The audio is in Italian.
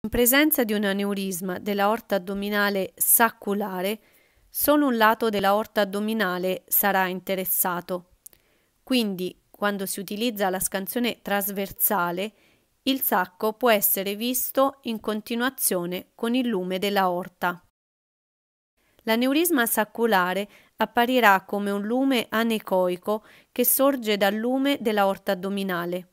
In presenza di un aneurisma della dell'aorta addominale sacculare, solo un lato della dell'aorta addominale sarà interessato. Quindi, quando si utilizza la scansione trasversale, il sacco può essere visto in continuazione con il lume della dell'aorta. L'aneurisma sacculare apparirà come un lume anecoico che sorge dal lume della dell'aorta addominale.